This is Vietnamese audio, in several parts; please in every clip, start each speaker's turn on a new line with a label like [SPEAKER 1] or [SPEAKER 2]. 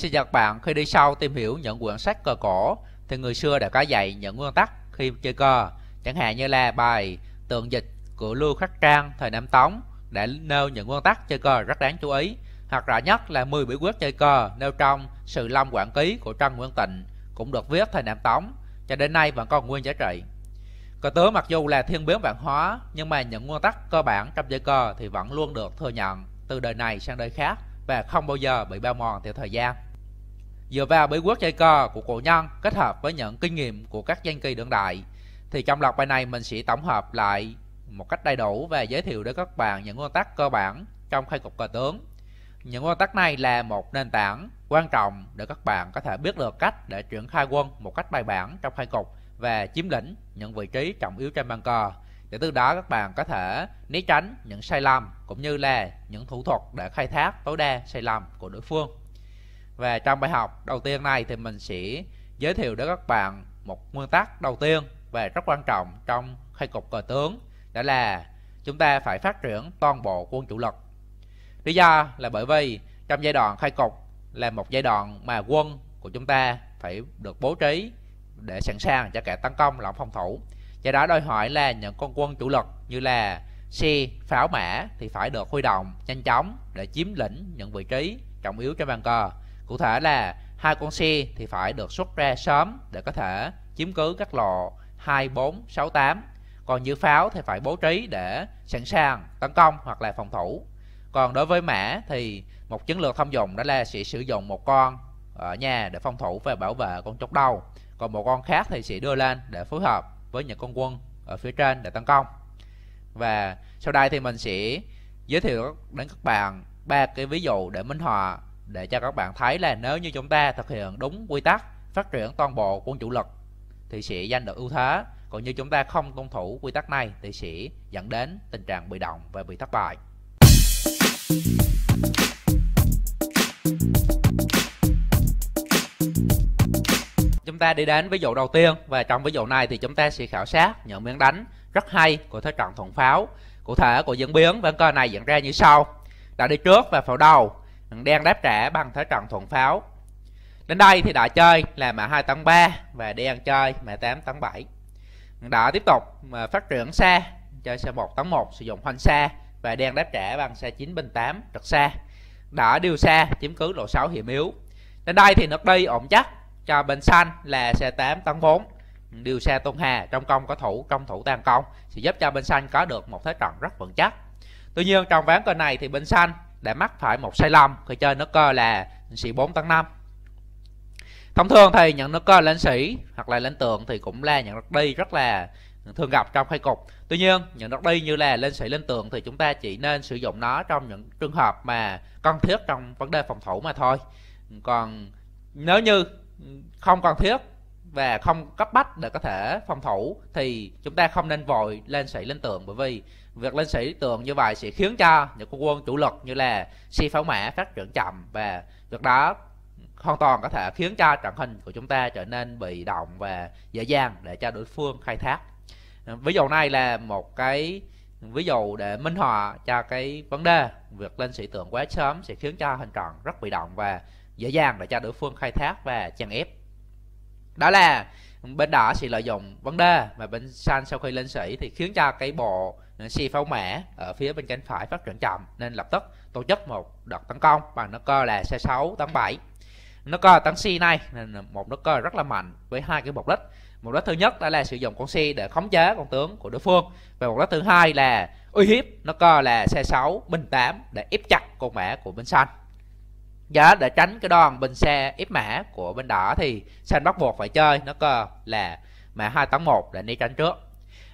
[SPEAKER 1] xin chào bạn, khi đi sâu tìm hiểu những quyển sách cờ cổ thì người xưa đã có dạy những nguyên tắc khi chơi cờ, chẳng hạn như là bài Tượng dịch của Lưu Khắc Trang thời Nam Tống đã nêu những nguyên tắc chơi cờ rất đáng chú ý, hoặc rõ nhất là 10 bí quyết chơi cờ nêu trong Sự Long Quản Ký của Trần Nguyên Tịnh cũng được viết thời Nam Tống cho đến nay vẫn còn nguyên giá trị. Cờ tướng mặc dù là thiên biến vạn hóa nhưng mà những nguyên tắc cơ bản trong chơi cờ thì vẫn luôn được thừa nhận từ đời này sang đời khác và không bao giờ bị bao mòn theo thời gian. Dựa vào bí quyết chơi cờ của cổ nhân kết hợp với những kinh nghiệm của các danh kỳ đương đại thì trong loạt bài này mình sẽ tổng hợp lại một cách đầy đủ và giới thiệu đến các bạn những nguyên tắc cơ bản trong khai cục cờ tướng. Những nguyên tắc này là một nền tảng quan trọng để các bạn có thể biết được cách để triển khai quân một cách bài bản trong khai cục và chiếm lĩnh những vị trí trọng yếu trên bàn cờ để từ đó các bạn có thể né tránh những sai lầm cũng như là những thủ thuật để khai thác tối đa sai lầm của đối phương. Và trong bài học đầu tiên này thì mình sẽ giới thiệu đến các bạn một nguyên tắc đầu tiên và rất quan trọng trong khai cục cờ tướng đó là chúng ta phải phát triển toàn bộ quân chủ lực. Lý do là bởi vì trong giai đoạn khai cục là một giai đoạn mà quân của chúng ta phải được bố trí để sẵn sàng cho cả tấn công lẫn phòng thủ. Do đó đòi hỏi là những con quân chủ lực như là xe, pháo mã thì phải được huy động nhanh chóng để chiếm lĩnh những vị trí trọng yếu trên bàn cờ. Cụ thể là hai con xe thì phải được xuất ra sớm để có thể chiếm cứ các lò 2, 4, 6, 8. Còn như pháo thì phải bố trí để sẵn sàng tấn công hoặc là phòng thủ. Còn đối với mã thì một chiến lược thông dụng đó là sẽ sử dụng một con ở nhà để phòng thủ và bảo vệ con chốt đầu. Còn một con khác thì sẽ đưa lên để phối hợp với những con quân ở phía trên để tấn công. Và sau đây thì mình sẽ giới thiệu đến các bạn ba cái ví dụ để minh họa để cho các bạn thấy là nếu như chúng ta thực hiện đúng quy tắc phát triển toàn bộ quân chủ lực thì sẽ giành được ưu thế còn như chúng ta không tuân thủ quy tắc này thì sẽ dẫn đến tình trạng bị động và bị thất bại chúng ta đi đến ví dụ đầu tiên và trong ví dụ này thì chúng ta sẽ khảo sát những miếng đánh rất hay của thế trận thuận pháo cụ thể của diễn biến ván cờ này diễn ra như sau đã đi trước và pháo đầu đen đáp trả bằng thế trận thuận pháo đến đây thì đỏ chơi là mã 2 tấn 3 và đen chơi mã 8 tấn 7 đỏ tiếp tục à, phát triển xa chơi xe 1 tấn 1 sử dụng hoành xa và đen đáp trả bằng xe 9 bình 8 trật xa đỏ điều xa chiếm cứ độ 6 hiểm yếu đến đây thì nước đi ổn chắc cho bên xanh là xe 8 tấn 4 điều xe Tôn Hà trong công có thủ trong thủ tàn công sẽ giúp cho bên xanh có được một thế trận rất vững chắc tuy nhiên trong ván cờ này thì bên xanh đã mắc phải một sai lầm khi chơi nước cơ là sĩ 4 tấn 5 thông thường thì nhận nước cơ lên sĩ hoặc là lên tượng thì cũng là nhận đất đi rất là thường gặp trong khai cục tuy nhiên nhận đất đi như là lên sĩ lên tượng thì chúng ta chỉ nên sử dụng nó trong những trường hợp mà cần thiết trong vấn đề phòng thủ mà thôi còn nếu như không cần thiết và không cấp bách để có thể phòng thủ thì chúng ta không nên vội lên sĩ lên tượng bởi vì Việc lên sĩ tường như vậy sẽ khiến cho những quân quân chủ lực như là si pháo mã phát triển chậm và việc đó hoàn toàn có thể khiến cho trận hình của chúng ta trở nên bị động và dễ dàng để cho đối phương khai thác. Ờ, ví dụ này là một cái ví dụ để minh họa cho cái vấn đề việc lên sĩ tưởng quá sớm sẽ khiến cho hình tròn rất bị động và dễ dàng để cho đối phương khai thác và chèn ép đó là bên đỏ sẽ lợi dụng vấn đề mà bên xanh sau khi lên sĩ thì khiến cho cái bộ ờ, xe pháo mẻ ở phía bên cánh phải phát triển chậm nên lập tức tổ chức một đợt tấn công bằng nó cơ là xe 6 tấn 7 nó cơ tấn xe này nên một nó cơ rất là mạnh với hai cái mục đích mục đích thứ nhất đó là sử dụng con xe để khống chế con tướng của đối phương và mục đích thứ hai là uy hiếp nó cơ là xe 6 bình 8 để ép chặt con mẻ của bên xanh Nhớ để tránh cái đoàn bên xe ép mã của bên đỏ thì xanh bắt buộc phải chơi nó cơ là mã một để đi tránh trước.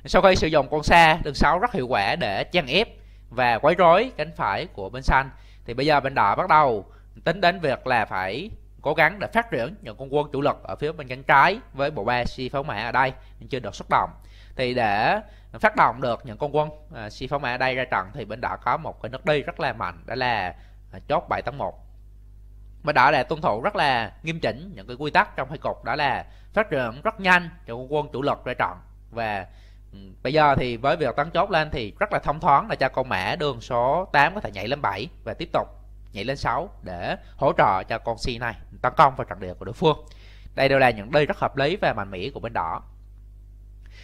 [SPEAKER 1] Sau khi sử dụng con xe đường sáu rất hiệu quả để chăn ép và quấy rối cánh phải của bên xanh thì bây giờ bên đỏ bắt đầu tính đến việc là phải cố gắng để phát triển những con quân chủ lực ở phía bên cánh trái với bộ ba si pháo mã ở đây nhưng chưa được xuất động thì để phát động được những con quân uh, à, si pháo mã ở đây ra trận thì bên đỏ có một cái nước đi rất là mạnh đó là à, chốt 7 tấn 1 và đó là tuân thủ rất là nghiêm chỉnh những cái quy tắc trong hai cục đó là phát triển rất nhanh cho quân chủ lực ra trận và ừ, bây giờ thì với việc tăng chốt lên thì rất là thông thoáng là cho con mã đường số 8 có thể nhảy lên 7 và tiếp tục nhảy lên 6 để hỗ trợ cho con si này tấn công vào trận địa của đối phương đây đều là những đi rất hợp lý và mạnh mẽ của bên đỏ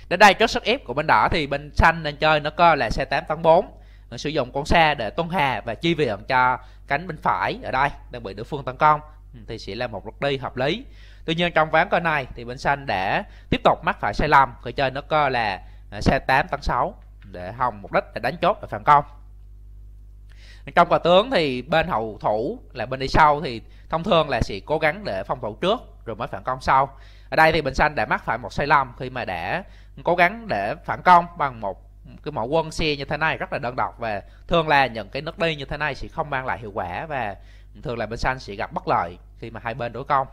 [SPEAKER 1] đến đây trước sức ép của bên đỏ thì bên xanh nên chơi nó cơ là xe 8 tấn 4 sử dụng con xe để tuân hà và chi viện cho cánh bên phải ở đây đang bị đối phương tấn công ừ, thì sẽ là một lượt đi hợp lý tuy nhiên trong ván cờ này thì bên xanh để tiếp tục mắc phải sai lầm khi chơi nó cơ là à, xe 8 tấn 6 để hòng mục đích để đánh chốt và phản công trong cờ tướng thì bên hậu thủ là bên đi sau thì thông thường là sẽ cố gắng để phòng thủ trước rồi mới phản công sau ở đây thì bình xanh đã mắc phải một sai lầm khi mà đã cố gắng để phản công bằng một cái mẫu quân xe như thế này rất là đơn độc và thường là những cái nước đi như thế này sẽ không mang lại hiệu quả và thường là bên xanh sẽ gặp bất lợi khi mà hai bên đối công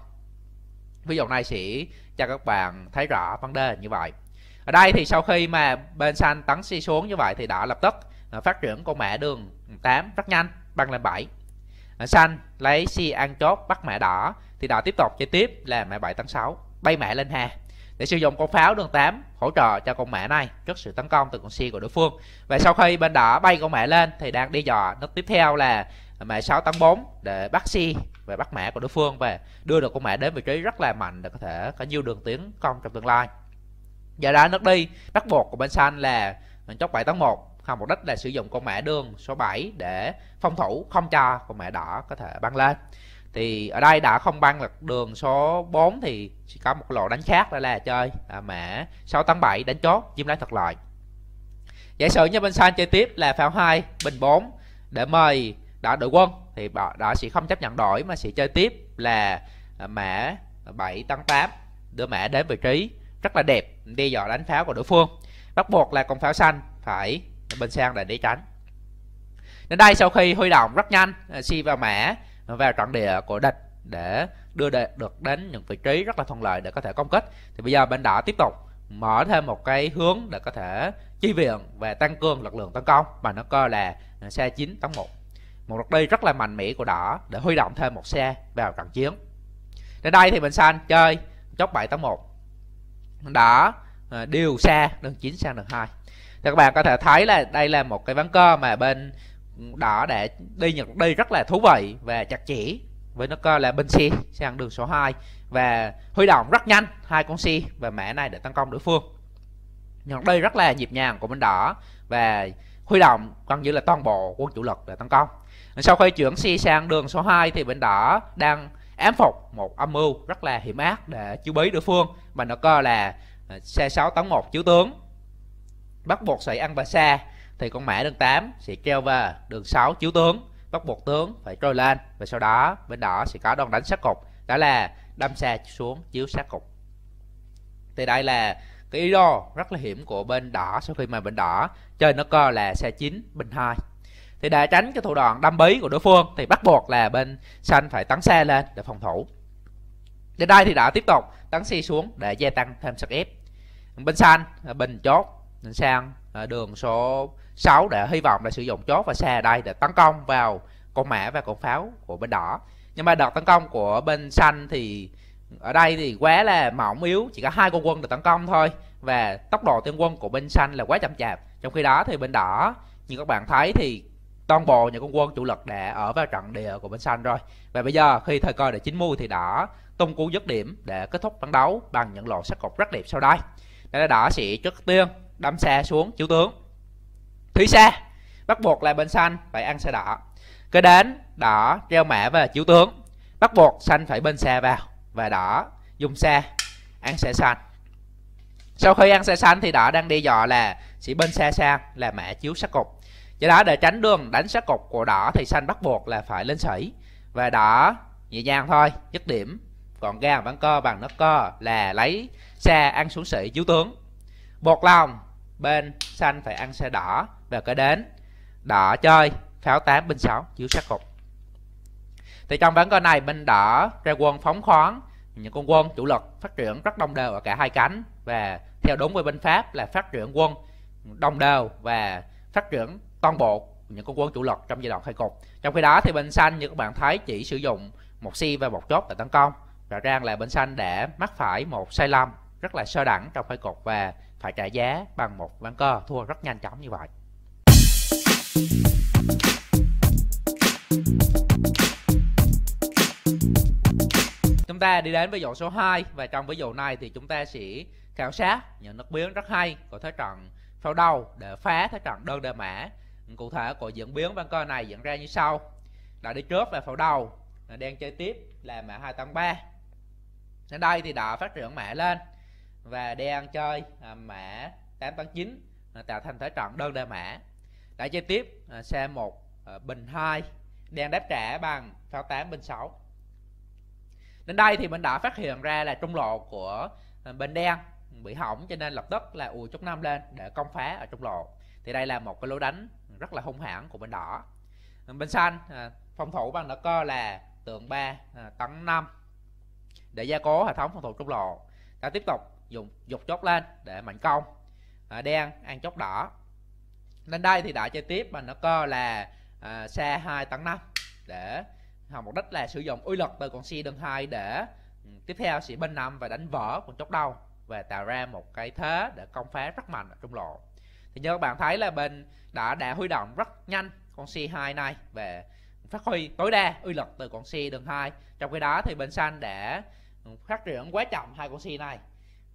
[SPEAKER 1] ví dụ này sẽ cho các bạn thấy rõ vấn đề như vậy ở đây thì sau khi mà bên xanh tấn xe xuống như vậy thì đã lập tức à, phát triển con mẹ đường 8 rất nhanh bằng lên 7 xanh lấy xe ăn chốt bắt mẹ đỏ thì đã tiếp tục chơi tiếp là mẹ 7 tấn 6 bay mẹ lên hà để sử dụng con pháo đường 8 hỗ trợ cho con mẹ này trước sự tấn công từ con xe của đối phương và sau khi bên đỏ bay con mẹ lên thì đang đi dò nước tiếp theo là mẹ 6 tấn 4 để bắt xe và bắt mẹ của đối phương và đưa được con mẹ đến vị trí rất là mạnh để có thể có nhiều đường tiến công trong tương lai giờ đó nước đi bắt buộc của bên xanh là chốc 7 tấn 1 không mục đích là sử dụng con mẹ đường số 7 để phòng thủ không cho con mẹ đỏ có thể băng lên thì ở đây đã không băng được đường số 4 thì chỉ có một lộ đánh khác đó là chơi à, mã 6 tấn 7 đánh chốt chiếm lấy thật lợi giả sử như bên san chơi tiếp là pháo 2 bình 4 để mời đã đội quân thì đã sẽ không chấp nhận đổi mà sẽ chơi tiếp là à, mã 7 tấn 8 đưa mã đến vị trí rất là đẹp đi dò đánh pháo của đối phương bắt buộc là con pháo xanh phải bên sang để đi tránh đến đây sau khi huy động rất nhanh si à, vào mã vào trận địa của địch để đưa địch được đến những vị trí rất là thuận lợi để có thể công kích thì bây giờ bên đỏ tiếp tục mở thêm một cái hướng để có thể chi viện và tăng cường lực lượng tấn công mà nó coi là xe 9 tấn 1 một lượt đi rất là mạnh mẽ của đỏ để huy động thêm một xe vào trận chiến đến đây thì mình xanh chơi chốc 7 tấn 1 đỏ ờ, điều xe đường 9 sang đường 2 thì các bạn có thể thấy là đây là một cái ván cơ mà bên đã để đi Nhật đi rất là thú vị và chặt chẽ với nó cơ là bên c sang đường số 2 và huy động rất nhanh hai con c và mẹ này để tấn công đối phương Nhật đi rất là nhịp nhàng của bên đỏ và huy động gần như là toàn bộ quân chủ lực để tấn công sau khi chuyển c sang đường số 2 thì bên đỏ đang ám phục một âm mưu rất là hiểm ác để chiếu bí đối phương và nó cơ là xe à, 6 tấn 1 chiếu tướng bắt buộc sĩ ăn và xa thì con mã đường 8 sẽ treo về đường 6 chiếu tướng bắt buộc tướng phải trôi lên và sau đó bên đỏ sẽ có đòn đánh sát cục đó là đâm xa xuống chiếu sát cục thì đây là cái ý đồ rất là hiểm của bên đỏ sau khi mà bên đỏ chơi nó co là xe 9 bình 2 thì để tránh cái thủ đoạn đâm bí của đối phương thì bắt buộc là bên xanh phải tấn xe lên để phòng thủ đến đây thì đỏ tiếp tục tấn xe xuống để gia tăng thêm sức ép bên xanh à, bình chốt mình sang à, đường số 6 để hy vọng là sử dụng chốt và xe ở đây để tấn công vào con mã và con pháo của bên đỏ nhưng mà đợt tấn công của bên xanh thì ở đây thì quá là mỏng yếu chỉ có hai con quân được tấn công thôi và tốc độ tiến quân của bên xanh là quá chậm chạp trong khi đó thì bên đỏ như các bạn thấy thì toàn bộ những con quân chủ lực đã ở vào trận địa của bên xanh rồi và bây giờ khi thời cơ để 90 thì đỏ tung cú dứt điểm để kết thúc trận đấu bằng những lộ sắc cột rất đẹp sau đây đây là đỏ sẽ trước tiên đâm xe xuống chiếu tướng thủy xe bắt buộc là bên xanh phải ăn xe đỏ cứ đến đỏ treo mã và chiếu tướng bắt buộc xanh phải bên xe vào và đỏ dùng xe ăn xe xanh sau khi ăn xe xanh thì đỏ đang đi dò là sẽ bên xe sang là mã chiếu sát cục do đó để tránh đường đánh sát cục của đỏ thì xanh bắt buộc là phải lên sĩ và đỏ nhẹ nhàng thôi dứt điểm còn gan bán cơ bằng nấc cơ là lấy xe ăn xuống sĩ chiếu tướng buộc lòng bên xanh phải ăn xe đỏ và cái đến đỏ chơi pháo 8 binh 6 chiếu sát cục thì trong ván cờ này bên đỏ ra quân phóng khoáng những con quân chủ lực phát triển rất đồng đều ở cả hai cánh và theo đúng với bên pháp là phát triển quân đồng đều và phát triển toàn bộ những con quân chủ lực trong giai đoạn khai cục trong khi đó thì bên xanh như các bạn thấy chỉ sử dụng một si và một chốt để tấn công rõ ràng là bên xanh đã mắc phải một sai lầm rất là sơ đẳng trong khai cục và phải trả giá bằng một ván cơ thua rất nhanh chóng như vậy Chúng ta đi đến với dụ số 2 và trong ví dụ này thì chúng ta sẽ khảo sát những nước biến rất hay của thế trận phao đầu để phá thế trận đơn đề mã. Cụ thể của diễn biến văn cơ này diễn ra như sau. Đã đi trước về phao đầu, đang chơi tiếp là mã 2 tăng 3. Đến đây thì đã phát triển mã lên và đang chơi à, mã 8 tăng 9 tạo thành thế trận đơn đề mã đã chơi tiếp à, xe 1 à, bình 2 đen đáp trả bằng pháo 8 bình 6 đến đây thì mình đã phát hiện ra là trung lộ của à, bên đen bị hỏng cho nên lập tức là ùi chốt năm lên để công phá ở trung lộ thì đây là một cái lối đánh rất là hung hãn của bên đỏ à, bên xanh à, phòng thủ bằng đỡ cơ là tượng 3 à, tấn 5 để gia cố hệ thống phòng thủ trung lộ ta tiếp tục dùng dục chốt lên để mạnh công à, đen ăn chốt đỏ nên đây thì đã chơi tiếp mà nó co là à, xe 2 tấn 5 để hòng mục đích là sử dụng uy lực từ con xe đơn hai để ừ, tiếp theo sĩ bên năm và đánh vỡ con chốc đầu và tạo ra một cái thế để công phá rất mạnh ở trung lộ thì như các bạn thấy là bên đã đã huy động rất nhanh con xe 2 này về phát huy tối đa uy lực từ con xe đường hai trong khi đó thì bên xanh đã ừ, phát triển quá chậm hai con xe này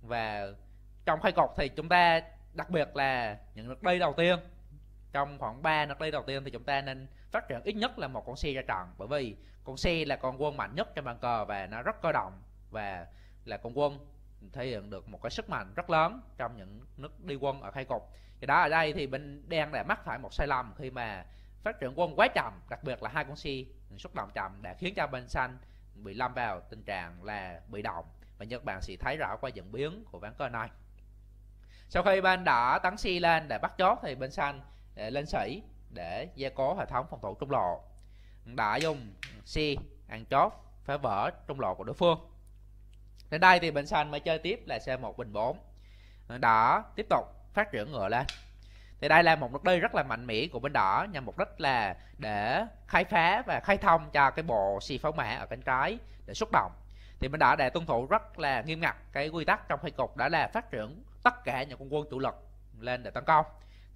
[SPEAKER 1] và trong khai cột thì chúng ta đặc biệt là những lượt đi đầu tiên trong khoảng 3 năm play đầu tiên thì chúng ta nên phát triển ít nhất là một con xe ra trận bởi vì con xe là con quân mạnh nhất trên bàn cờ và nó rất cơ động và là con quân thể hiện được một cái sức mạnh rất lớn trong những nước đi quân ở khai cục thì đó ở đây thì bên đen đã mắc phải một sai lầm khi mà phát triển quân quá chậm đặc biệt là hai con xe xuất động chậm đã khiến cho bên xanh bị lâm vào tình trạng là bị động và Nhật Bản sẽ thấy rõ qua diễn biến của ván cờ này sau khi bên đã tấn xe lên để bắt chót thì bên xanh để lên sỉ để gia cố hệ thống phòng thủ trung lộ đã dùng si ăn chót phá vỡ trung lộ của đối phương đến đây thì bên xanh mới chơi tiếp là c một bình 4 đỏ tiếp tục phát triển ngựa lên thì đây là một nước đi rất là mạnh mẽ của bên đỏ nhằm mục đích là để khai phá và khai thông cho cái bộ xì pháo mã ở cánh trái để xúc động thì bên đỏ đã tuân thủ rất là nghiêm ngặt cái quy tắc trong hai cục đã là phát triển tất cả những con quân chủ lực lên để tấn công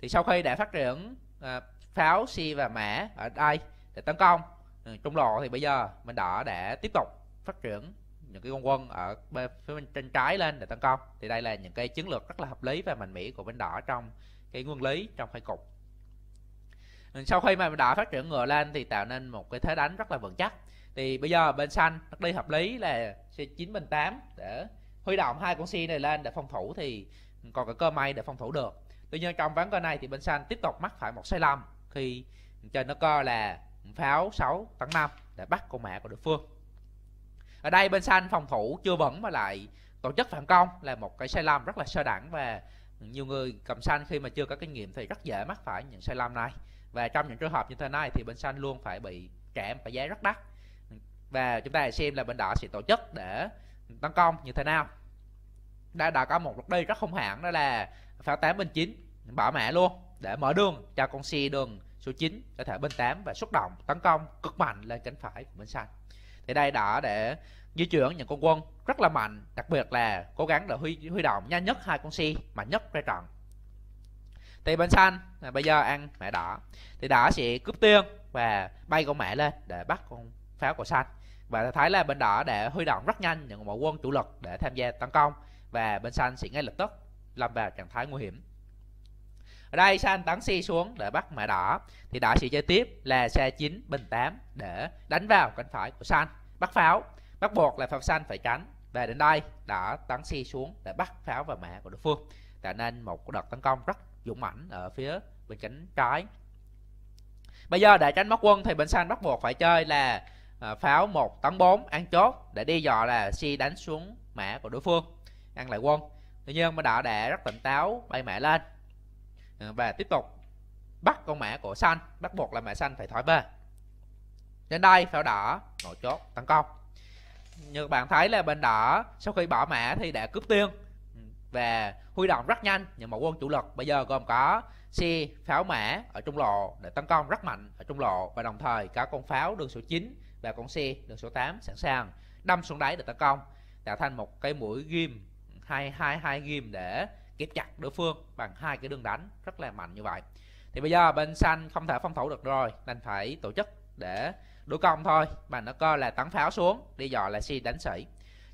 [SPEAKER 1] thì sau khi đã phát triển à, pháo si và mã ở đây để tấn công ừ, trung lộ thì bây giờ mình đỏ đã tiếp tục phát triển những cái con quân ở phía bên trên trái lên để tấn công thì đây là những cái chiến lược rất là hợp lý và mạnh mẽ của bên đỏ trong cái nguyên lý trong khai cục ừ, sau khi mà đỏ phát triển ngựa lên thì tạo nên một cái thế đánh rất là vững chắc thì bây giờ bên xanh đi hợp lý là xe 9 bên 8 để huy động hai con xe này lên để phòng thủ thì còn cái cơ may để phòng thủ được tuy nhiên trong ván cờ này thì bên xanh tiếp tục mắc phải một sai lầm khi trên nó co là pháo 6 tấn 5 để bắt con mẹ của đối phương ở đây bên xanh phòng thủ chưa vững mà lại tổ chức phản công là một cái sai lầm rất là sơ đẳng và nhiều người cầm xanh khi mà chưa có kinh nghiệm thì rất dễ mắc phải những sai lầm này và trong những trường hợp như thế này thì bên xanh luôn phải bị trả một cái giá rất đắt và chúng ta xem là bên đỏ sẽ tổ chức để tấn công như thế nào đã đã có một lượt đi rất không hạn đó là pháo 8 bên 9 bỏ mẹ luôn để mở đường cho con xe đường số 9 có thể bên 8 và xuất động tấn công cực mạnh lên cánh phải của bên xanh thì đây đã để di chuyển những con quân rất là mạnh đặc biệt là cố gắng là huy huy động nhanh nhất hai con xe mạnh nhất ra trận thì bên xanh là bây giờ ăn mẹ đỏ thì đỏ sẽ cướp tiên và bay con mẹ lên để bắt con pháo của xanh và thấy là bên đỏ để huy động rất nhanh những bộ quân chủ lực để tham gia tấn công và bên xanh sẽ ngay lập tức lâm vào trạng thái nguy hiểm ở đây xanh bắn xe xuống để bắt mã đỏ thì đỏ sẽ chơi tiếp là xe 9 bình 8 để đánh vào cánh phải của xanh bắt pháo bắt buộc là pháo xanh phải tránh về đến đây đã tấn xe xuống để bắt pháo vào mã của đối phương tạo nên một đợt tấn công rất dũng mãnh ở phía bên cánh trái bây giờ để tránh mất quân thì bên xanh bắt buộc phải chơi là à, pháo một tấn 4 ăn chốt để đi dò là xe đánh xuống mã của đối phương ăn lại quân thì nhân bên đỏ đã rất tỉnh táo bay mẹ lên và ừ, tiếp tục bắt con mẹ của xanh bắt buộc là mẹ xanh phải thoái về đến đây pháo đỏ nổ chốt tấn công như các bạn thấy là bên đỏ sau khi bỏ mẹ thì đã cướp tiên và huy động rất nhanh những một quân chủ lực bây giờ gồm có xe pháo mã ở trung lộ để tấn công rất mạnh ở trung lộ và đồng thời có con pháo đường số 9 và con xe đường số 8 sẵn sàng đâm xuống đáy để tấn công tạo thành một cái mũi ghim hai hai hai ghim để kẹp chặt đối phương bằng hai cái đường đánh rất là mạnh như vậy thì bây giờ bên xanh không thể phòng thủ được rồi nên phải tổ chức để đối công thôi mà nó coi là tấn pháo xuống đi dò là si đánh sĩ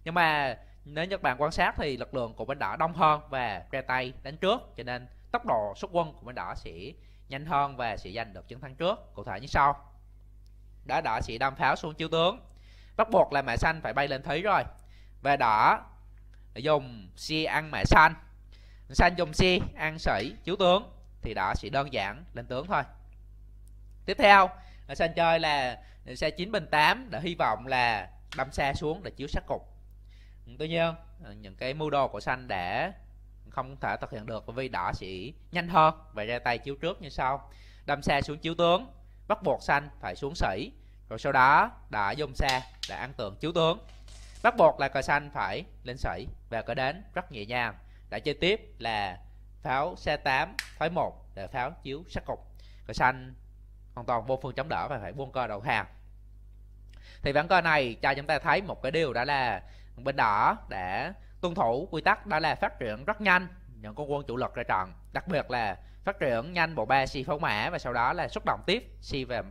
[SPEAKER 1] nhưng mà nếu các bạn quan sát thì lực lượng của bên đỏ đông hơn và ra tay đánh trước cho nên tốc độ xuất quân của bên đỏ sẽ nhanh hơn và sẽ giành được chiến thắng trước cụ thể như sau đó đỏ sẽ đâm pháo xuống chiếu tướng bắt buộc là mẹ xanh phải bay lên thấy rồi và đỏ dùng xe ăn mẹ xanh xanh dùng xe ăn sĩ chiếu tướng thì đó chỉ đơn giản lên tướng thôi tiếp theo xanh chơi là xe 9 bình 8 đã hy vọng là đâm xe xuống để chiếu sát cục tuy nhiên những cái mưu đồ của xanh đã không thể thực hiện được vì đỏ sẽ nhanh hơn và ra tay chiếu trước như sau đâm xe xuống chiếu tướng bắt buộc xanh phải xuống sĩ rồi sau đó đã dùng xe để ăn tượng chiếu tướng Bắt buộc là cờ xanh phải lên sẩy và cờ đến rất nhẹ nhàng. Đã chơi tiếp là pháo xe 8 thoái 1 để pháo chiếu sát cục. Cờ xanh hoàn toàn vô phương chống đỡ và phải buông cờ đầu hàng. Thì ván cờ này cho chúng ta thấy một cái điều đó là bên đỏ đã tuân thủ quy tắc đó là phát triển rất nhanh những con quân chủ lực ra trận, đặc biệt là phát triển nhanh bộ ba xi pháo mã và sau đó là xuất động tiếp xi về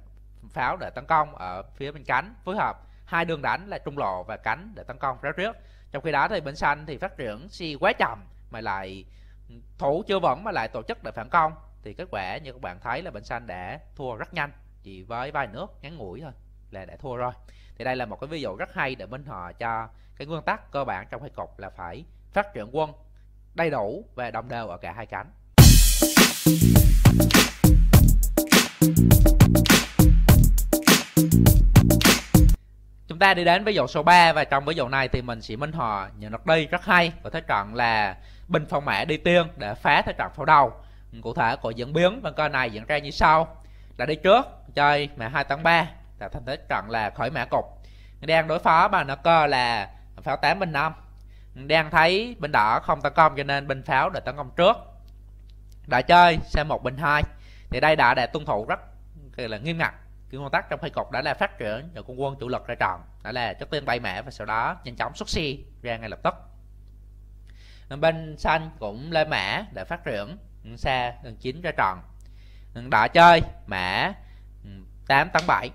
[SPEAKER 1] pháo để tấn công ở phía bên cánh phối hợp hai đường đánh là trung lộ và cánh để tấn công rất trước trong khi đó thì bên xanh thì phát triển si quá chậm mà lại ừ, thủ chưa vững mà lại tổ chức để phản công thì kết quả như các bạn thấy là bên xanh đã thua rất nhanh chỉ với vài nước ngắn ngủi thôi là đã thua rồi thì đây là một cái ví dụ rất hay để minh họa cho cái nguyên tắc cơ bản trong hai cục là phải phát triển quân đầy đủ và đồng đều ở cả hai cánh Chúng ta đi đến với dòng số 3 và trong với dòng này thì mình sẽ minh họa những nút đi rất hay và thế trận là bình phong mã đi tiên để phá thế trận pháo đầu. Cụ thể của diễn biến bên coi này diễn ra như sau. là đi trước chơi mã hai tấn ba tạo thành thế trận là khởi mã cục. Đang đối phó bằng nó cơ là pháo 8 bên 5. Đang thấy bên đỏ không tấn công cho nên bên pháo đã tấn công trước. Đã chơi c một bên hai thì đây đã đã tuân thủ rất là nghiêm ngặt cái nguyên tắc trong hai cột đã là phát triển rồi con quân chủ lực ra tròn đã là trước tiên bay mẹ và sau đó nhanh chóng xuất si ra ngay lập tức bên xanh cũng lên mã để phát triển xa đường chín ra tròn đỏ chơi mã 8 tấn 7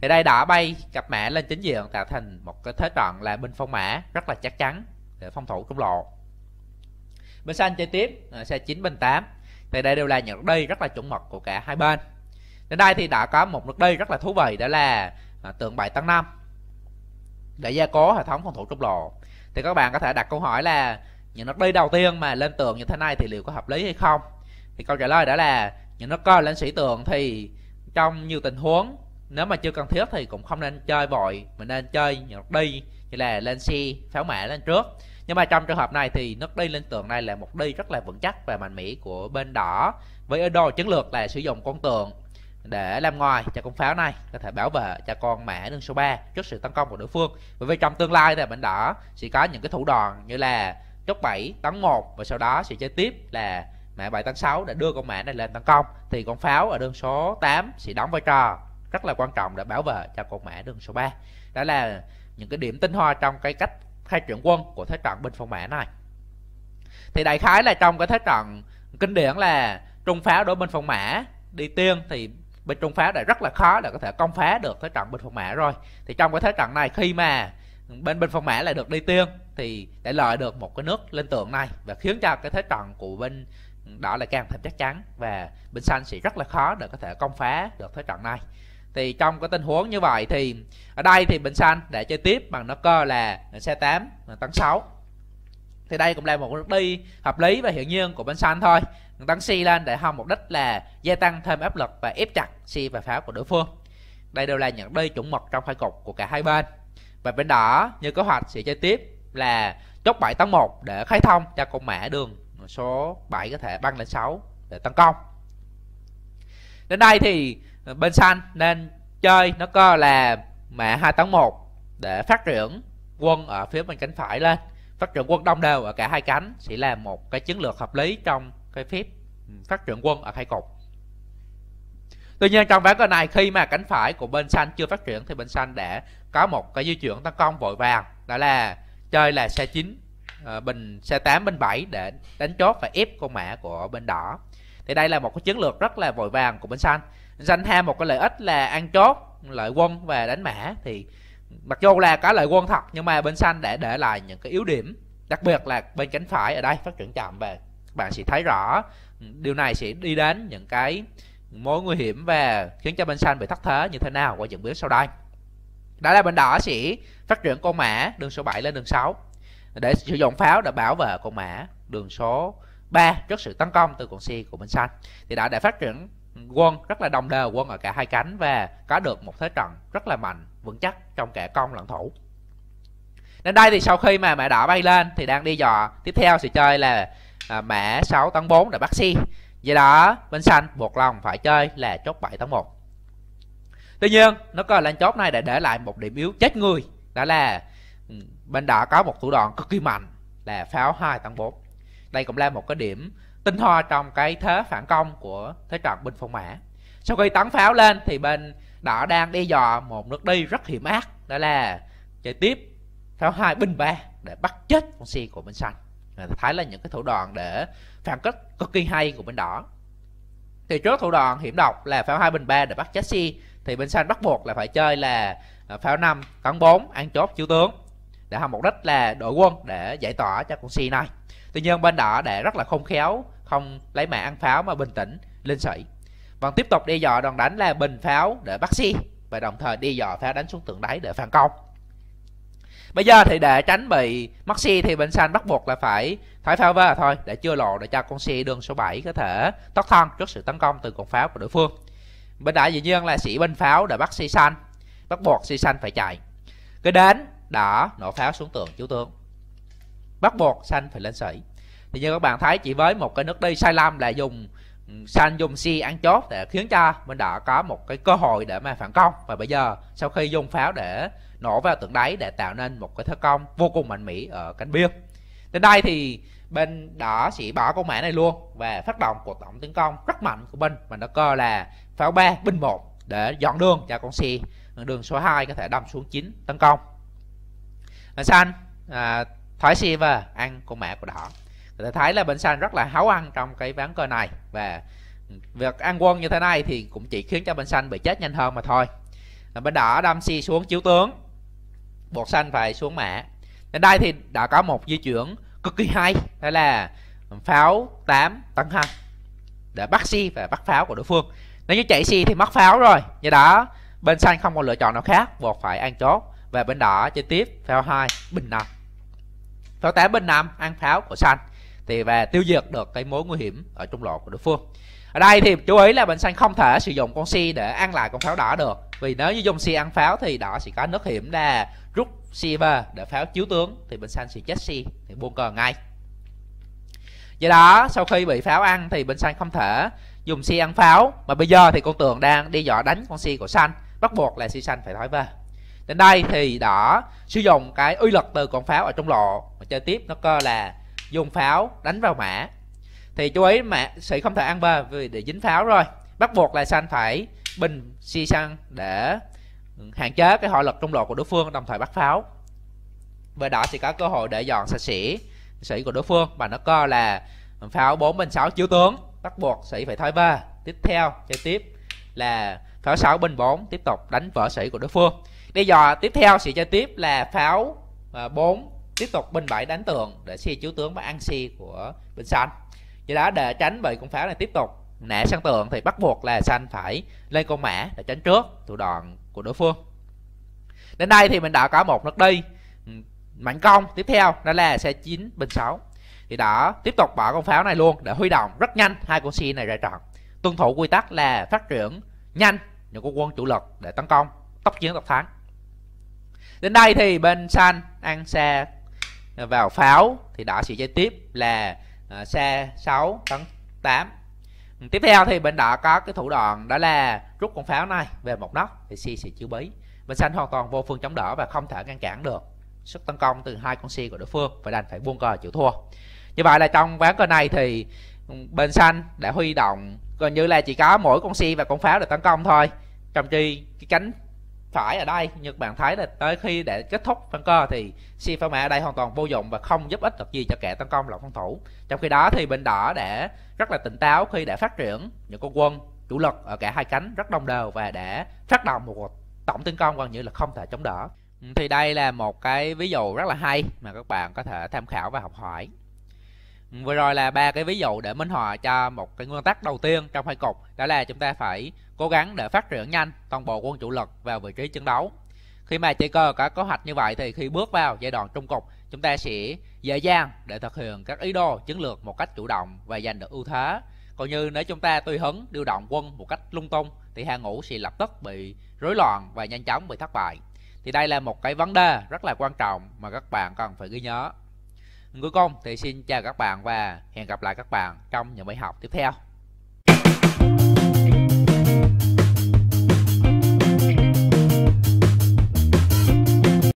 [SPEAKER 1] thì đây đỏ bay cặp mã lên chính diện tạo thành một cái thế trận là binh phong mã rất là chắc chắn để phòng thủ trung lộ bên xanh chơi tiếp ờ, xe 9 bên 8 thì đây đều là nhận đi rất là chuẩn mực của cả hai bên Đến đây thì đã có một nước đi rất là thú vị đó là à, tượng bảy tăng năm để gia cố hệ thống phòng thủ trung lộ thì các bạn có thể đặt câu hỏi là những nước đi đầu tiên mà lên tượng như thế này thì liệu có hợp lý hay không thì câu trả lời đó là những nước cơ lên sĩ tượng thì trong nhiều tình huống nếu mà chưa cần thiết thì cũng không nên chơi vội mình nên chơi những nước đi như là lên xe pháo mã lên trước nhưng mà trong trường hợp này thì nước đi lên tượng này là một đi rất là vững chắc và mạnh mẽ của bên đỏ với ý đồ chiến lược là sử dụng con tượng để làm ngoài cho con pháo này có thể bảo vệ cho con mã đường số 3 trước sự tấn công của đối phương bởi vì trong tương lai thì bạn đỏ sẽ có những cái thủ đoạn như là chốt 7 tấn 1 và sau đó sẽ chơi tiếp là mã 7 tấn 6 để đưa con mã này lên tấn công thì con pháo ở đường số 8 sẽ đóng vai trò rất là quan trọng để bảo vệ cho con mã đường số 3 đó là những cái điểm tinh hoa trong cái cách khai triển quân của thế trận bên phòng mã này thì đại khái là trong cái thế trận kinh điển là trung pháo đối bên phòng mã đi tiên thì bên trung pháo đã rất là khó để có thể công phá được thế trận bên phòng mã rồi thì trong cái thế trận này khi mà bên bên phòng mã lại được đi tiên thì để lợi được một cái nước lên tượng này và khiến cho cái thế trận của bên đó lại càng thêm chắc chắn và bên xanh sẽ rất là khó để có thể công phá được thế trận này thì trong cái tình huống như vậy thì ở đây thì bên xanh để chơi tiếp bằng nó cơ là xe 8 tấn 6 thì đây cũng là một bước đi hợp lý và hiển nhiên của bên xanh thôi tấn si lên để hòng mục đích là gia tăng thêm áp lực và ép chặt si và pháo của đối phương đây đều là những đôi chuẩn mực trong khai cục của cả hai bên và bên đỏ như kế hoạch sẽ chơi tiếp là chốt 7 tấn 1 để khai thông cho con mã đường số 7 có thể băng lên 6 để tấn công đến đây thì ờ, bên xanh nên chơi nó có là mã 2 tấn 1 để phát triển quân ở phía bên cánh phải lên phát triển quân đông đều ở cả hai cánh sẽ là một cái chiến lược hợp lý trong cái phép ừ, phát triển quân ở hai cột Tuy nhiên trong ván cờ này khi mà cánh phải của bên xanh chưa phát triển thì bên xanh đã có một cái di chuyển tấn công vội vàng đó là chơi là xe 9 ờ, bình xe 8 bên 7 để đánh chốt và ép con mã của bên đỏ. Thì đây là một cái chiến lược rất là vội vàng của bên xanh. Xanh ham một cái lợi ích là ăn chốt, lợi quân và đánh mã thì mặc dù là có lợi quân thật nhưng mà bên xanh đã để lại những cái yếu điểm đặc biệt là bên cánh phải ở đây phát triển chậm về bạn sẽ thấy rõ điều này sẽ đi đến những cái mối nguy hiểm và khiến cho bên xanh bị thất thế như thế nào qua những bước sau đây đó là bên đỏ sẽ phát triển con mã đường số 7 lên đường 6 để sử dụng pháo để bảo vệ con mã đường số 3 trước sự tấn công từ con xe của bên xanh thì đã để phát triển quân rất là đồng đều quân ở cả hai cánh và có được một thế trận rất là mạnh vững chắc trong cả công lẫn thủ nên đây thì sau khi mà mã đỏ bay lên thì đang đi dò tiếp theo sẽ chơi là à, mã 6 tấn 4 bắt si vậy đó bên xanh buộc lòng phải chơi là chốt 7 tấn 1 tuy nhiên nó có lên chốt này để để lại một điểm yếu chết người đó là ừ, bên đỏ có một thủ đoạn cực kỳ mạnh là pháo 2 tấn 4 đây cũng là một cái điểm tinh hoa trong cái thế phản công của thế trận binh phong mã sau khi tấn pháo lên thì bên đỏ đang đi dò một nước đi rất hiểm ác đó là chơi tiếp pháo hai binh ba để bắt chết con si của bên xanh người thấy là những cái thủ đoạn để phản kích cực kỳ hay của bên đỏ thì trước thủ đoạn hiểm độc là pháo hai bình ba để bắt Chelsea thì bên xanh bắt buộc là phải chơi là ờ, pháo năm cắn 4 ăn chốt chiếu tướng để hòng mục đích là đội quân để giải tỏa cho con si này tuy nhiên bên đỏ để rất là không khéo không lấy mã ăn pháo mà bình tĩnh lên sĩ vẫn tiếp tục đi dò đòn đánh là bình pháo để bắt si và đồng thời đi dò pháo đánh xuống tượng đáy để phản công bây giờ thì để tránh bị mắc xe thì bên xanh bắt buộc là phải thoái pháo về thôi để chưa lộ để cho con xe đường số 7 có thể thoát thân trước sự tấn công từ con pháo của đối phương bên đã dĩ nhiên là sĩ bên pháo đã bắt xe xanh bắt buộc xe xanh phải chạy cái đến đã nổ pháo xuống tường chú tướng bắt buộc xanh phải lên sĩ thì như các bạn thấy chỉ với một cái nước đi sai lầm là dùng xanh ừ, dùng xe ăn chốt để khiến cho bên đã có một cái cơ hội để mà phản công và bây giờ sau khi dùng pháo để nổ vào tượng đáy để tạo nên một cái thế công vô cùng mạnh mẽ ở cánh biên đến đây thì bên đỏ sẽ bỏ con mã này luôn và phát động cuộc tổng tiến công rất mạnh của bên mà nó cơ là pháo ba binh một để dọn đường cho con xe đường số 2 có thể đâm xuống 9 tấn công bên xanh à, thoái xe và ăn con mã của đỏ có thể thấy là bên xanh rất là háo ăn trong cái ván cờ này và việc ăn quân như thế này thì cũng chỉ khiến cho bên xanh bị chết nhanh hơn mà thôi bên đỏ đâm xe xuống chiếu tướng bột xanh phải xuống mã đến đây thì đã có một di chuyển cực kỳ hay đó là pháo 8 tấn hăng để bắt si và bắt pháo của đối phương nếu như chạy si thì mất pháo rồi do đó bên xanh không còn lựa chọn nào khác buộc phải ăn chốt và bên đỏ chơi tiếp pháo 2 bình 5 pháo 8 bình 5 ăn pháo của xanh thì và tiêu diệt được cái mối nguy hiểm ở trung lộ của đối phương ở đây thì chú ý là bên xanh không thể sử dụng con si để ăn lại con pháo đỏ được vì nếu như dùng si ăn pháo thì đỏ sẽ có nước hiểm là rút receiver để pháo chiếu tướng thì bên xanh sẽ chết si thì buông cờ ngay do đó sau khi bị pháo ăn thì bên xanh không thể dùng si ăn pháo mà bây giờ thì con tường đang đi dọ đánh con si của xanh bắt buộc là si xanh phải thoái về đến đây thì đỏ sử dụng cái uy lực từ con pháo ở trong lộ mà chơi tiếp nó cơ là dùng pháo đánh vào mã thì chú ý mã sẽ không thể ăn bơ vì để dính pháo rồi bắt buộc là xanh phải bình si xăng để hạn chế cái hỏa lực trung lộ của đối phương đồng thời bắt pháo với đó thì có cơ hội để dọn sạch sĩ sĩ của đối phương và nó co là pháo 4 bên 6 chiếu tướng bắt buộc sĩ phải thoái ba tiếp theo chơi tiếp là pháo 6 à, bên 4 tiếp tục đánh vỡ sĩ của đối phương bây giờ tiếp theo sĩ chơi tiếp là pháo 4 tiếp tục bên 7 đánh tường để xe chiếu tướng và ăn xe của bên xanh do đó để tránh bị con pháo này tiếp tục nã sang tường thì bắt buộc là xanh phải lên con mã để tránh trước thủ đoạn của đối phương đến đây thì mình đã có một nước đi ừ, mạnh công tiếp theo đó là xe 9 bình 6 thì đã tiếp tục bỏ con pháo này luôn để huy động rất nhanh hai con xe này ra trận tuân thủ quy tắc là phát triển nhanh những con quân chủ lực để tấn công tốc chiến tốc thắng đến đây thì bên san ăn xe vào pháo thì đã sẽ chơi tiếp là xe à, 6 tấn 8 tiếp theo thì bên đỏ có cái thủ đoạn đó là rút con pháo này về một nóc thì si sẽ chịu bí bên xanh hoàn toàn vô phương chống đỡ và không thể ngăn cản được sức tấn công từ hai con si của đối phương và đành phải buông cờ chịu thua như vậy là trong ván cờ này thì ừ, bên xanh đã huy động gần như là chỉ có mỗi con si và con pháo để tấn công thôi trong khi cái cánh phải ở đây nhưng bạn thấy là tới khi để kết thúc phân cơ thì si pha mã ở đây hoàn toàn vô dụng và không giúp ích được gì cho kẻ tấn công lẫn phòng thủ trong khi đó thì bên đỏ để rất là tỉnh táo khi để phát triển những con quân chủ lực ở cả hai cánh rất đồng đều và để phát động một cuộc tổng tấn công gần như là không thể chống đỡ thì đây là một cái ví dụ rất là hay mà các bạn có thể tham khảo và học hỏi vừa rồi là ba cái ví dụ để minh họa cho một cái nguyên tắc đầu tiên trong hai cục đó là chúng ta phải cố gắng để phát triển nhanh toàn bộ quân chủ lực vào vị trí chiến đấu khi mà chơi cơ có kế hoạch như vậy thì khi bước vào giai đoạn trung cục chúng ta sẽ dễ dàng để thực hiện các ý đồ chiến lược một cách chủ động và giành được ưu thế còn như nếu chúng ta tùy hứng điều động quân một cách lung tung thì hàng ngũ sẽ lập tức bị rối loạn và nhanh chóng bị thất bại thì đây là một cái vấn đề rất là quan trọng mà các bạn cần phải ghi nhớ Cuối cùng thì xin chào các bạn và hẹn gặp lại các bạn trong những bài học tiếp theo.